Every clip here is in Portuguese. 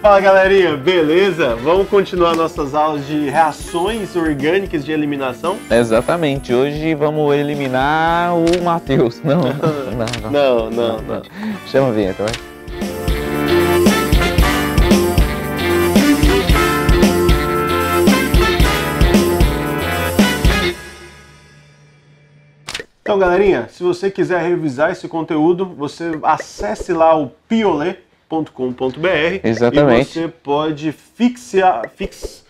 Fala galerinha, beleza? Vamos continuar nossas aulas de reações orgânicas de eliminação? Exatamente, hoje vamos eliminar o Matheus. Não, não, não. não, não, não. Chama a vinheta, vai. Então, galerinha, se você quiser revisar esse conteúdo, você acesse lá o Piolê, www.fixar.com.br. Exatamente. E você pode fixar, fix,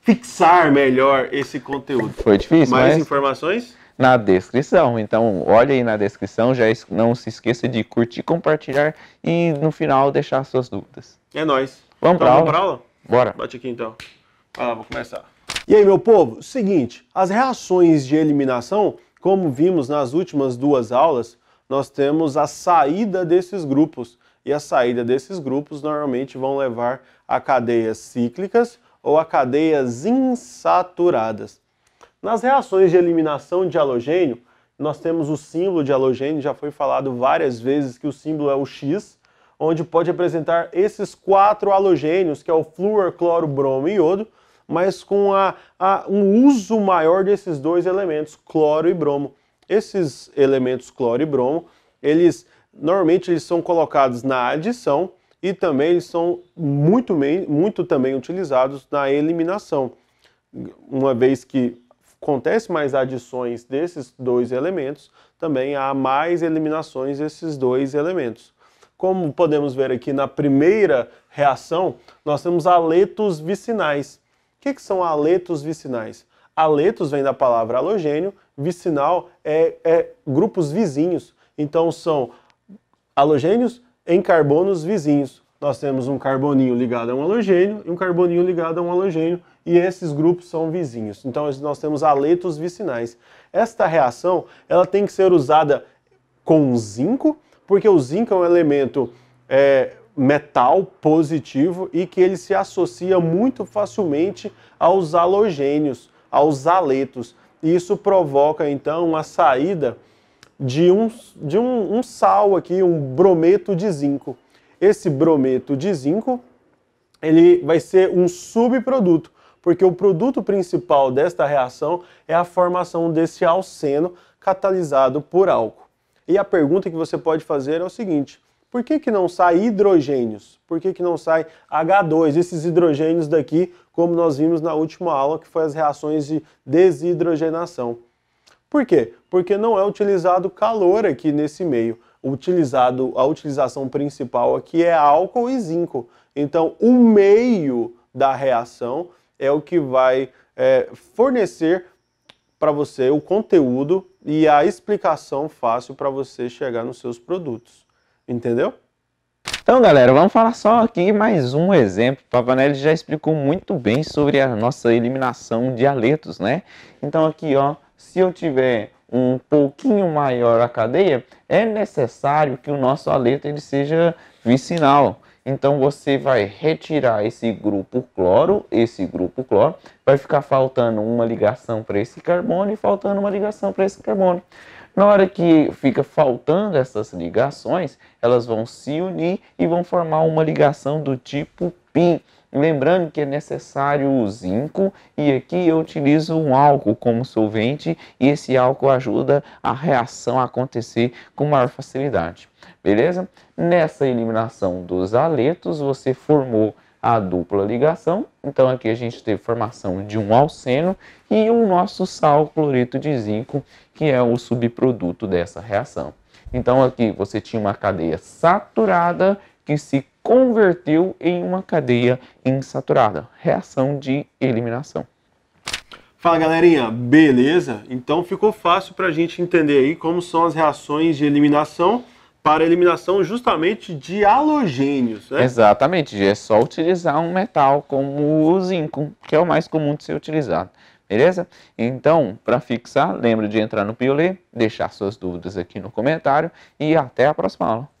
fixar melhor esse conteúdo. Foi difícil, Mais mas... informações? Na descrição. Então, olha aí na descrição. Já não se esqueça de curtir, compartilhar e no final deixar suas dúvidas. É nóis. Vamos então, para aula. pra aula? Bora. Bate aqui então. Vai lá, vou começar. E aí, meu povo? Seguinte, as reações de eliminação, como vimos nas últimas duas aulas, nós temos a saída desses grupos e a saída desses grupos normalmente vão levar a cadeias cíclicas ou a cadeias insaturadas. Nas reações de eliminação de halogênio, nós temos o símbolo de halogênio, já foi falado várias vezes que o símbolo é o X, onde pode apresentar esses quatro halogênios, que é o flúor, cloro, bromo e iodo, mas com a, a, um uso maior desses dois elementos, cloro e bromo. Esses elementos cloro e bromo, eles Normalmente eles são colocados na adição e também eles são muito, muito também utilizados na eliminação, uma vez que acontece mais adições desses dois elementos, também há mais eliminações desses dois elementos. Como podemos ver aqui na primeira reação, nós temos aletos vicinais. O que, que são aletos vicinais? Aletos vem da palavra halogênio, vicinal é, é grupos vizinhos. Então são halogênios em carbonos vizinhos. Nós temos um carboninho ligado a um halogênio e um carboninho ligado a um halogênio, e esses grupos são vizinhos. Então nós temos aletos vicinais. Esta reação ela tem que ser usada com zinco, porque o zinco é um elemento é, metal positivo e que ele se associa muito facilmente aos halogênios, aos aletos. E isso provoca então a saída de, um, de um, um sal aqui, um brometo de zinco. Esse brometo de zinco ele vai ser um subproduto, porque o produto principal desta reação é a formação desse alceno catalisado por álcool. E a pergunta que você pode fazer é o seguinte: por que, que não sai hidrogênios? Por que, que não sai H2? Esses hidrogênios daqui, como nós vimos na última aula, que foi as reações de desidrogenação. Por quê? Porque não é utilizado calor aqui nesse meio. Utilizado, a utilização principal aqui é álcool e zinco. Então, o meio da reação é o que vai é, fornecer para você o conteúdo e a explicação fácil para você chegar nos seus produtos. Entendeu? Então, galera, vamos falar só aqui mais um exemplo. O Papanelli já explicou muito bem sobre a nossa eliminação de aletos, né? Então, aqui, ó, se eu tiver um pouquinho maior a cadeia, é necessário que o nosso aleto ele seja vicinal. Então você vai retirar esse grupo cloro, esse grupo cloro, vai ficar faltando uma ligação para esse carbono e faltando uma ligação para esse carbono. Na hora que fica faltando essas ligações, elas vão se unir e vão formar uma ligação do tipo PIN. Lembrando que é necessário o zinco e aqui eu utilizo um álcool como solvente e esse álcool ajuda a reação a acontecer com maior facilidade. Beleza? Nessa eliminação dos aletos, você formou a dupla ligação. Então aqui a gente teve formação de um alceno e o nosso sal cloreto de zinco, que é o subproduto dessa reação. Então aqui você tinha uma cadeia saturada que se converteu em uma cadeia insaturada, reação de eliminação. Fala galerinha, beleza? Então ficou fácil para a gente entender aí como são as reações de eliminação para eliminação justamente de halogênios. Né? Exatamente, é só utilizar um metal como o zinco, que é o mais comum de ser utilizado. Beleza? Então, para fixar, lembre de entrar no Piolet, deixar suas dúvidas aqui no comentário e até a próxima aula.